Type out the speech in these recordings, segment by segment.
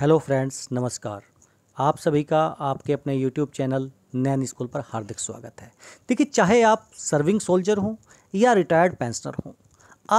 hello friends नमस्कार आप सभी का आपके अपने यूट्यूब चैनल नैन स्कूल पर हार्दिक स्वागत है देखिए चाहे आप सर्विंग सोल्जर हों या रिटायर्ड पेंशनर हों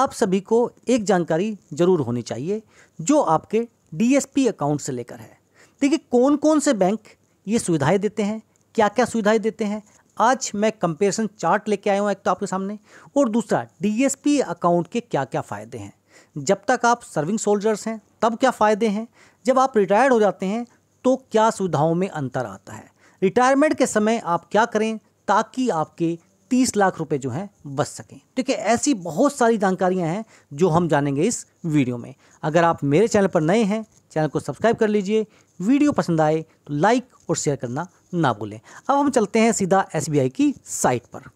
आप सभी को एक जानकारी ज़रूर होनी चाहिए जो आपके डीएसपी अकाउंट से लेकर है देखिए कौन कौन से बैंक ये सुविधाएं देते हैं क्या क्या सुविधाएं देते हैं आज मैं कंपेरिजन चार्ट लेके आया हूँ एक तो आपके सामने और दूसरा डीएसपी अकाउंट के क्या क्या फ़ायदे हैं जब तक आप सर्विंग सोल्जर्स हैं तब क्या फ़ायदे हैं जब आप रिटायर्ड हो जाते हैं तो क्या सुविधाओं में अंतर आता है रिटायरमेंट के समय आप क्या करें ताकि आपके तीस लाख रुपए जो हैं बच सकें ठीक है ऐसी बहुत सारी जानकारियां हैं जो हम जानेंगे इस वीडियो में अगर आप मेरे चैनल पर नए हैं चैनल को सब्सक्राइब कर लीजिए वीडियो पसंद आए तो लाइक और शेयर करना ना भूलें अब हम चलते हैं सीधा एस की साइट पर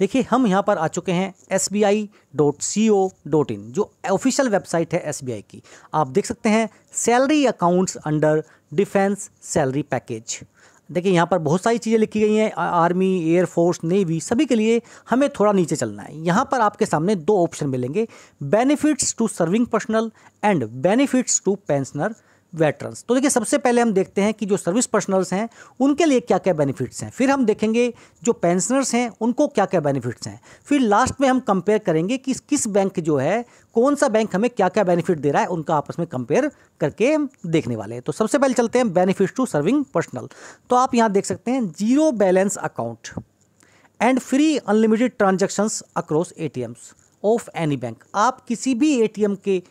देखिए हम यहाँ पर आ चुके हैं S B I dot C O dot in जो ऑफिशियल वेबसाइट है एस बी आई की आप देख सकते हैं salary accounts under defence salary package देखिए यहाँ पर बहुत सारी चीज़ें लिखी गई हैं आर्मी एयरफोर्स नेवी सभी के लिए हमें थोड़ा नीचे चलना है यहाँ पर आपके सामने दो ऑप्शन मिलेंगे benefits to serving personal and benefits to pensioner veterans तो देखिए सबसे पहले हम देखते हैं कि जो सर्विस पर्सनल्स हैं उनके लिए क्या क्या बेनिफिट्स हैं फिर हम देखेंगे जो पेंशनर्स हैं उनको क्या क्या बेनिफिट्स हैं फिर लास्ट में हम कंपेयर करेंगे कि किस बैंक जो है कौन सा बैंक हमें क्या क्या बेनिफिट दे रहा है उनका आपस में कंपेयर करके हम देखने वाले हैं तो सबसे पहले चलते हैं बेनिफिट्स टू सर्विंग पर्सनल तो आप यहाँ देख सकते हैं zero balance account and free unlimited transactions across aims of any bank आप किसी भी एम के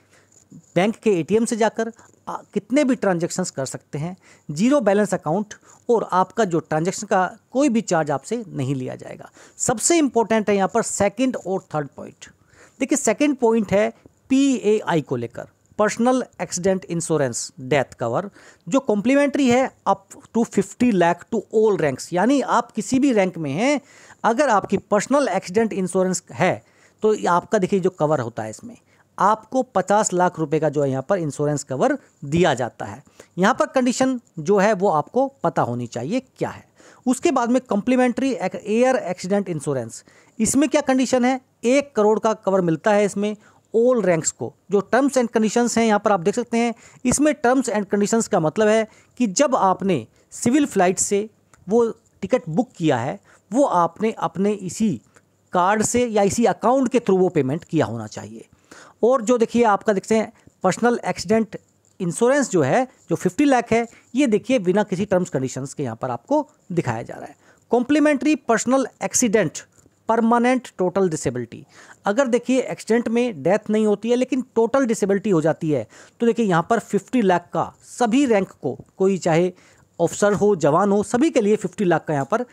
बैंक के एटीएम से जाकर कितने भी ट्रांजेक्शन्स कर सकते हैं जीरो बैलेंस अकाउंट और आपका जो ट्रांजेक्शन का कोई भी चार्ज आपसे नहीं लिया जाएगा सबसे इंपॉर्टेंट है यहाँ पर सेकेंड और थर्ड पॉइंट देखिए सेकेंड पॉइंट है पी को लेकर personal accident insurance death cover जो कॉम्प्लीमेंट्री है up to 50 lakh to all ranks यानी आप किसी भी रैंक में हैं अगर आपकी पर्सनल एक्सीडेंट इंश्योरेंस है तो आपका देखिए जो कवर होता है इसमें आपको पचास लाख रुपए का जो है यहाँ पर इंश्योरेंस कवर दिया जाता है यहाँ पर कंडीशन जो है वो आपको पता होनी चाहिए क्या है उसके बाद में कंप्लीमेंट्री एयर एक्सीडेंट इंश्योरेंस इसमें क्या कंडीशन है एक करोड़ का कवर मिलता है इसमें ऑल रैंक्स को जो टर्म्स एंड कंडीशंस हैं यहाँ पर आप देख सकते हैं इसमें टर्म्स एंड कंडीशंस का मतलब है कि जब आपने सिविल फ्लाइट से वो टिकट बुक किया है वो आपने अपने इसी कार्ड से या इसी अकाउंट के थ्रू वो पेमेंट किया होना चाहिए और जो देखिए आपका देखते हैं पर्सनल एक्सीडेंट इंश्योरेंस जो है जो 50 लाख है ये देखिए बिना किसी टर्म्स कंडीशंस के यहाँ पर आपको दिखाया जा रहा है complimentary personal accident permanent total disability अगर देखिए एक्सीडेंट में डेथ नहीं होती है लेकिन टोटल डिसेबिलिटी हो जाती है तो देखिए यहाँ पर 50 लाख का सभी रैंक को कोई चाहे ऑफिसर हो जवान हो सभी के लिए 50 लाख का यहाँ पर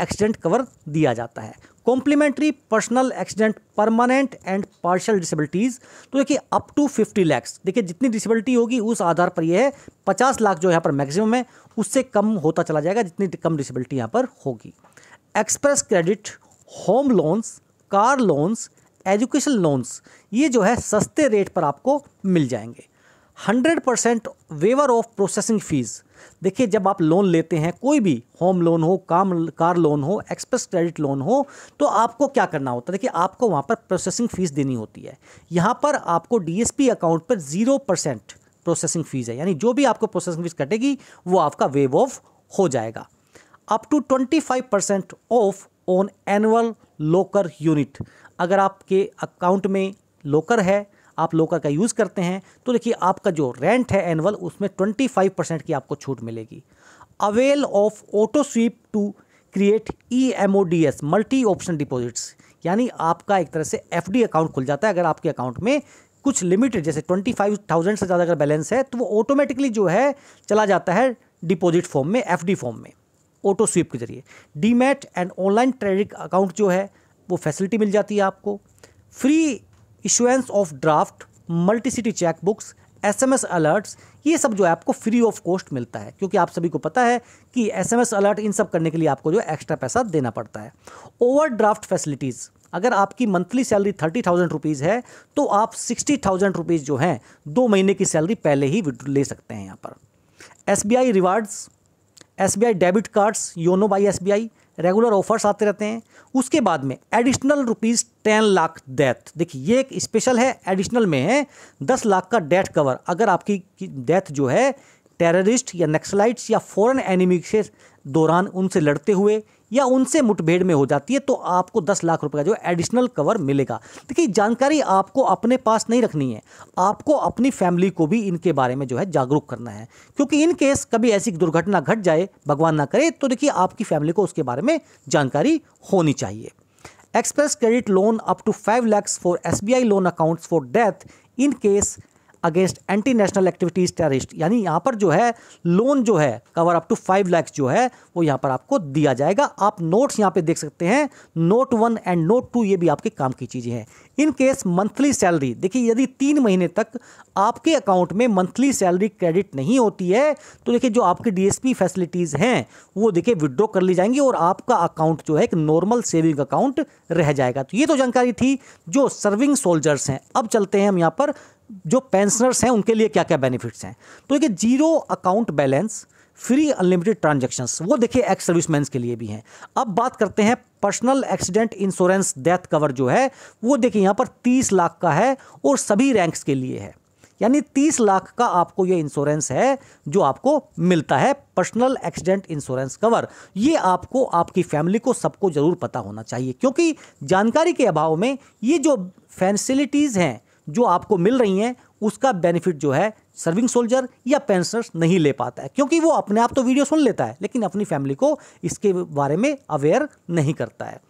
एक्सीडेंट कवर दिया जाता है complimentary personal accident permanent and partial disabilities तो देखिए अप टू फिफ्टी लैक्स देखिए जितनी डिसेबिलिटी होगी उस आधार पर यह है पचास लाख जो यहाँ पर मैक्सिमम है उससे कम होता चला जाएगा जितनी कम डिसेबिलिटी यहाँ पर होगी express credit home loans car loans education loans ये जो है सस्ते रेट पर आपको मिल जाएंगे hundred percent waiver of processing fees देखिए जब आप लोन लेते हैं कोई भी होम लोन हो काम कार लोन हो एक्सप्रेस क्रेडिट लोन हो तो आपको क्या करना होता है देखिए आपको वहाँ पर प्रोसेसिंग फ़ीस देनी होती है यहाँ पर आपको डीएसपी अकाउंट पर ज़ीरो परसेंट प्रोसेसिंग फ़ीस है यानी जो भी आपको प्रोसेसिंग फ़ीस कटेगी वो आपका वेव ऑफ हो जाएगा up to twenty five percent off on annual locker unit अगर आपके अकाउंट में लोकर है आप लोका का यूज़ करते हैं तो देखिए आपका जो रेंट है एनुअल उसमें ट्वेंटी फाइव परसेंट की आपको छूट मिलेगी avail of auto sweep to create E M O D S multi option deposits यानी आपका एक तरह से एफ डी अकाउंट खुल जाता है अगर आपके अकाउंट में कुछ लिमिटेड जैसे ट्वेंटी फाइव थाउजेंड से ज़्यादा अगर बैलेंस है तो वो ऑटोमेटिकली जो है चला जाता है डिपॉजिट फॉर्म में एफ डी फॉर्म में ऑटो स्वीप के जरिए मैट एंड ऑनलाइन ट्रेडिंग अकाउंट जो है वो फैसिलिटी मिल जाती है आपको free issuance of draft multicity chequebooks S M S alerts ये सब जो है आपको फ्री ऑफ कॉस्ट मिलता है क्योंकि आप सभी को पता है कि एस एम एस अलर्ट इन सब करने के लिए आपको जो एक्स्ट्रा पैसा देना पड़ता है ओवर ड्राफ्ट फैसिलिटीज़ अगर आपकी monthly salary thirty thousand rupees है तो आप सिक्सटी थाउजेंड रुपीज़ जो हैं दो महीने की सैलरी पहले ही ले सकते हैं यहाँ पर S B I rewards S B I debit cards YONO by S B I regular offers आते रहते हैं उसके बाद में additional rupees ten lakh death देखिए ये एक स्पेशल है एडिशनल में है दस लाख का डेथ कवर अगर आपकी डेथ जो है टेररिस्ट या नक्सलाइट्स या फॉरेन एनिमी के दौरान उनसे लड़ते हुए या उनसे मुठभेड़ में हो जाती है तो आपको दस लाख रुपये का जो एडिशनल कवर मिलेगा देखिए जानकारी आपको अपने पास नहीं रखनी है आपको अपनी फैमिली को भी इनके बारे में जो है जागरूक करना है क्योंकि इन केस कभी ऐसी दुर्घटना घट जाए भगवान ना करे तो देखिए आपकी फैमिली को उसके बारे में जानकारी होनी चाहिए express credit loan up to five lakhs for S B I loan accounts for death in case against anti national activities terrorist यानी यहाँ पर जो है लोन जो है cover up to five lakhs जो है वो यहाँ पर आपको दिया जाएगा आप नोट्स यहाँ पे देख सकते हैं note one and note two ये भी आपके काम की चीज़ें हैं इन केस मंथली सैलरी देखिए यदि तीन महीने तक आपके अकाउंट में मंथली सैलरी क्रेडिट नहीं होती है तो देखिए जो आपकी डीएसपी फैसिलिटीज़ हैं वो देखिए विड्रॉ कर ली जाएंगी और आपका अकाउंट जो है एक नॉर्मल सेविंग अकाउंट रह जाएगा तो ये तो जानकारी थी जो सर्विंग सोल्जर्स हैं अब चलते हैं हम यहाँ पर जो पेंशनर्स हैं उनके लिए क्या क्या बेनिफिट्स हैं तो देखिए zero account balance free unlimited transactions वो देखिए एक्स सर्विसमैन के लिए भी हैं अब बात करते हैं personal accident insurance death cover जो है वो देखिए यहाँ पर तीस लाख का है और सभी रैंक्स के लिए है यानी तीस लाख का आपको ये इंश्योरेंस है जो आपको मिलता है पर्सनल एक्सीडेंट इंश्योरेंस कवर ये आपको आपकी फैमिली को सबको ज़रूर पता होना चाहिए क्योंकि जानकारी के अभाव में ये जो फैसिलिटीज़ हैं जो आपको मिल रही हैं उसका बेनिफिट जो है सर्विंग सोल्जर या पेंशनर्स नहीं ले पाता है क्योंकि वो अपने आप तो वीडियो सुन लेता है लेकिन अपनी फैमिली को इसके बारे में अवेयर नहीं करता है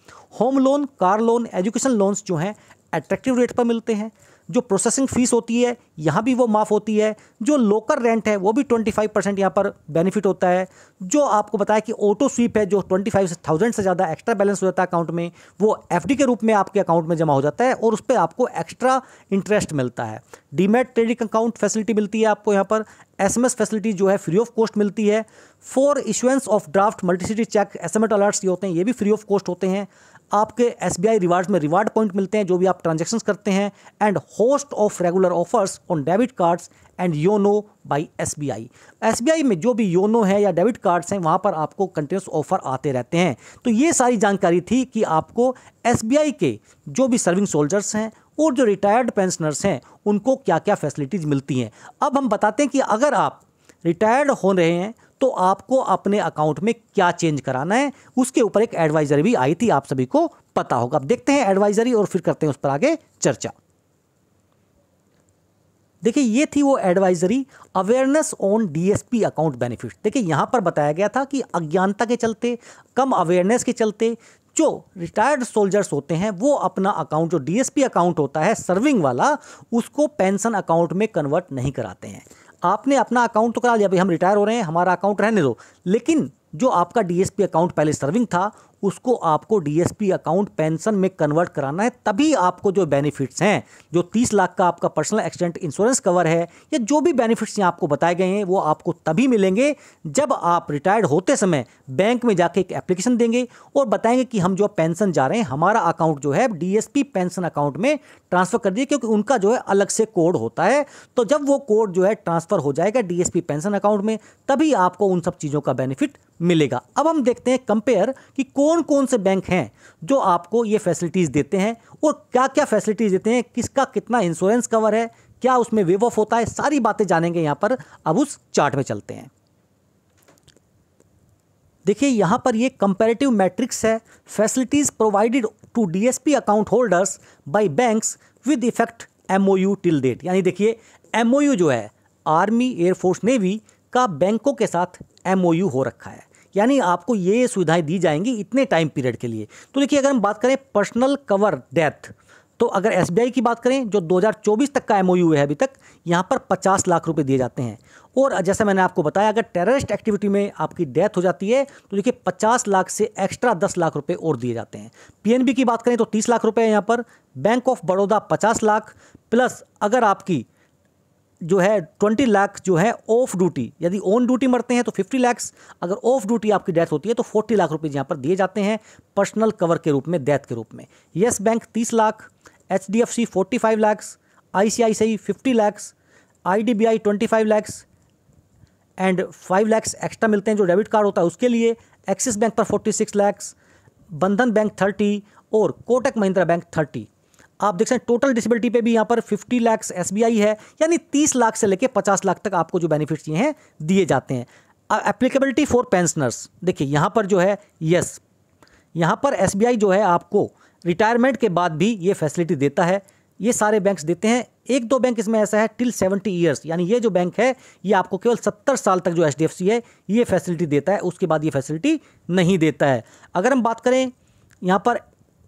home loan car loan education loans जो हैं अट्रैक्टिव रेट पर मिलते हैं जो प्रोसेसिंग फ़ीस होती है यहाँ भी वो माफ़ होती है जो लोकल रेंट है वो भी ट्वेंटी फाइव परसेंट यहाँ पर बेनिफिट होता है जो आपको बताया कि ऑटो स्वीप है जो ट्वेंटी फाइव थाउजेंड से ज़्यादा एक्स्ट्रा बैलेंस हो जाता है अकाउंट में वो एफ के रूप में आपके अकाउंट में जमा हो जाता है और उस पर आपको एक्स्ट्रा इंटरेस्ट मिलता है डीमेट ट्रेडिंग अकाउंट फैसिलिटी मिलती है आपको यहाँ पर एस एस फैसिलिटी जो है फ्री ऑफ कॉस्ट मिलती है for issuance of draft multicity cheque at alerts ये होते हैं ये भी फ्री ऑफ कॉस्ट होते हैं आपके एस बी आई रिवार्ड्स में रिवार्ड पॉइंट मिलते हैं जो भी आप ट्रांजेक्शन करते हैं and host of regular offers on debit cards and YONO by S B I S B I में जो भी योनो है या डेबिट कार्ड्स हैं वहाँ पर आपको कंटिन्यूस ऑफर आते रहते हैं तो ये सारी जानकारी थी कि आपको एस बी आई के जो भी सर्विंग सोल्जर्स हैं और जो रिटायर्ड पेंशनर्स हैं उनको क्या क्या फैसिलिटीज़ मिलती हैं अब हम बताते हैं कि अगर आप रिटायर्ड हो रहे हैं तो आपको अपने अकाउंट में क्या चेंज कराना है उसके ऊपर एक एडवाइजरी भी आई थी आप सभी को पता होगा अब देखते हैं एडवाइजरी और फिर करते हैं उस पर आगे चर्चा देखिए ये थी वो advisory awareness on DSP account benefit देखिए यहां पर बताया गया था कि अज्ञानता के चलते कम अवेयरनेस के चलते जो रिटायर्ड सोल्जर्स होते हैं वो अपना अकाउंट जो डीएसपी अकाउंट होता है सर्विंग वाला उसको पेंशन अकाउंट में कन्वर्ट नहीं कराते हैं आपने अपना अकाउंट तो करा लिया भाई हम रिटायर हो रहे हैं हमारा अकाउंट रहने दो लेकिन जो आपका डीएसपी अकाउंट पहले सर्विंग था उसको आपको डीएसपी अकाउंट पेंशन में कन्वर्ट कराना है तभी आपको जो बेनिफिट्स हैं जो तीस लाख का आपका पर्सनल एक्सीडेंट इंश्योरेंस कवर है या जो भी बेनिफिट्स यहाँ आपको बताए गए हैं वो आपको तभी मिलेंगे जब आप रिटायर्ड होते समय बैंक में जाके एक एप्लीकेशन देंगे और बताएंगे कि हम जो पेंशन जा रहे हैं हमारा अकाउंट जो है डी पेंशन अकाउंट में ट्रांसफर कर दिए क्योंकि उनका जो है अलग से कोड होता है तो जब वो कोड जो है ट्रांसफर हो जाएगा डी पेंशन अकाउंट में तभी आपको उन सब चीज़ों का बेनिफिट मिलेगा अब हम देखते हैं कंपेयर कि कौन कौन से बैंक हैं जो आपको ये फैसिलिटीज़ देते हैं और क्या क्या फैसिलिटीज़ देते हैं किसका कितना इंश्योरेंस कवर है क्या उसमें वेव ऑफ होता है सारी बातें जानेंगे यहाँ पर अब उस चार्ट में चलते हैं देखिए यहाँ पर ये कंपेरेटिव मैट्रिक्स है facilities provided to DSP account holders by banks with effect MOU till date यानी देखिए एमओयू जो है आर्मी एयरफोर्स नेवी का बैंकों के साथ एमओयू हो रखा है यानी आपको ये सुविधाएं दी जाएंगी इतने टाइम पीरियड के लिए तो देखिए अगर हम बात करें पर्सनल कवर डेथ तो अगर एस की बात करें जो 2024 तक का एम है अभी तक यहाँ पर 50 लाख रुपए दिए जाते हैं और जैसा मैंने आपको बताया अगर टेररिस्ट एक्टिविटी में आपकी डेथ हो जाती है तो देखिए 50 लाख से एक्स्ट्रा 10 लाख रुपए और दिए जाते हैं पीएनबी की बात करें तो 30 लाख रुपए यहाँ पर बैंक ऑफ बड़ौदा पचास लाख प्लस अगर आपकी जो है ट्वेंटी लाख जो है ऑफ ड्यूटी यदि ऑन ड्यूटी मरते हैं तो फिफ्टी लैक्स अगर ऑफ ड्यूटी आपकी डेथ होती है तो फोर्टी लाख रुपये यहाँ पर दिए जाते हैं पर्सनल कवर के रूप में डेथ के रूप में येस बैंक तीस lakh H D F C forty five lakhs I C I C fifty lakhs I D B I twenty five lakhs and five lakhs extra मिलते हैं जो डेबिट कार्ड होता है उसके लिए एक्सिस बैंक पर forty six lakhs Bandhan bank thirty और Kotak Mahindra bank thirty आप देख सकते हैं टोटल डिसेबिलिटी पे भी यहाँ पर 50 लाख एस है यानी 30 लाख से लेकर 50 लाख तक आपको जो बेनिफिट्स ये हैं दिए जाते हैं एप्लीकेबिलिटी फॉर पेंशनर्स देखिए यहाँ पर जो है यस यहाँ पर एस जो है आपको रिटायरमेंट के बाद भी ये फैसिलिटी देता है ये सारे बैंक्स देते हैं एक दो बैंक इसमें ऐसा है टिल सेवेंटी ईयर्स यानी ये जो बैंक है ये आपको केवल सत्तर साल तक जो एच है ये फैसिलिटी देता है उसके बाद ये फैसिलिटी नहीं देता है अगर हम बात करें यहाँ पर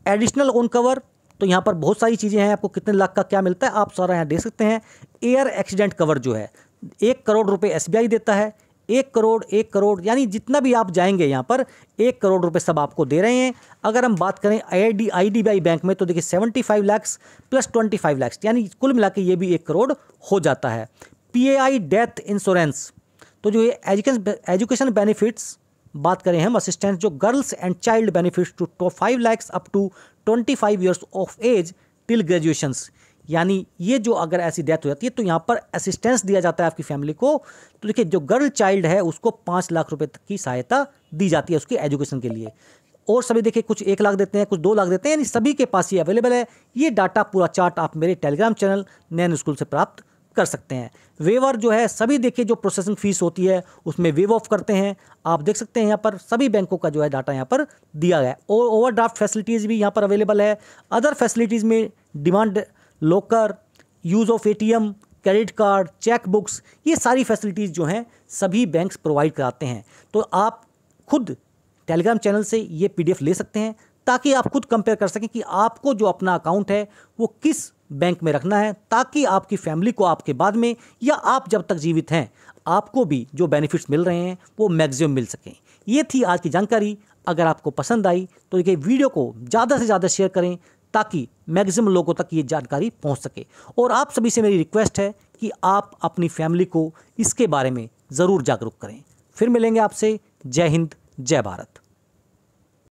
एडिशनल ओन कवर तो यहाँ पर बहुत सारी चीज़ें हैं आपको कितने लाख का क्या मिलता है आप सारा यहाँ देख सकते हैं एयर एक्सीडेंट कवर जो है एक करोड़ रुपये एस देता है एक करोड़ एक करोड़ यानी जितना भी आप जाएंगे यहाँ पर एक करोड़ रुपए सब आपको दे रहे हैं अगर हम बात करें आई आई डी बैंक में तो देखिए seventy five lakhs plus twenty five lakhs यानी कुल मिला के ये भी एक करोड़ हो जाता है पी डेथ इंश्योरेंस तो जो ये एजुकेशन एजुकेशन बेनिफिट्स बात करें हम असिस्टेंस जो girls and child benefits to top five lakhs up to twenty five years of age till graduations यानी ये जो अगर ऐसी डेथ हो जाती है तो यहाँ पर असिस्टेंस दिया जाता है आपकी फैमिली को तो देखिए जो गर्ल चाइल्ड है उसको पाँच लाख रुपए तक की सहायता दी जाती है उसकी एजुकेशन के लिए और सभी देखिए कुछ एक लाख देते हैं कुछ दो लाख देते हैं यानी सभी के पास ये अवेलेबल है ये डाटा पूरा चार्ट आप मेरे टेलीग्राम चैनल नैन स्कूल से प्राप्त कर सकते हैं वेवर जो है सभी देखिए जो प्रोसेसिंग फीस होती है उसमें वेव ऑफ करते हैं आप देख सकते हैं यहाँ पर सभी बैंकों का जो है डाटा यहाँ पर दिया गया है ओवर ड्राफ्ट फैसिलिटीज़ भी यहाँ पर अवेलेबल है अदर फैसिलिटीज़ में demand locker use of a credit card cheque books ये सारी फैसिलिटीज़ जो हैं सभी बैंक्स प्रोवाइड कराते हैं तो आप खुद टेलीग्राम चैनल से ये पीडीएफ ले सकते हैं ताकि आप खुद कंपेयर कर सकें कि आपको जो अपना अकाउंट है वो किस बैंक में रखना है ताकि आपकी फैमिली को आपके बाद में या आप जब तक जीवित हैं आपको भी जो बेनिफिट्स मिल रहे हैं वो मैक्सिमम मिल सकें ये थी आज की जानकारी अगर आपको पसंद आई तो ये वीडियो को ज़्यादा से ज़्यादा शेयर करें ताकि मैक्सिमम लोगों तक ये जानकारी पहुंच सके और आप सभी से मेरी रिक्वेस्ट है कि आप अपनी फैमिली को इसके बारे में ज़रूर जागरूक करें फिर मिलेंगे आपसे जय हिंद जय भारत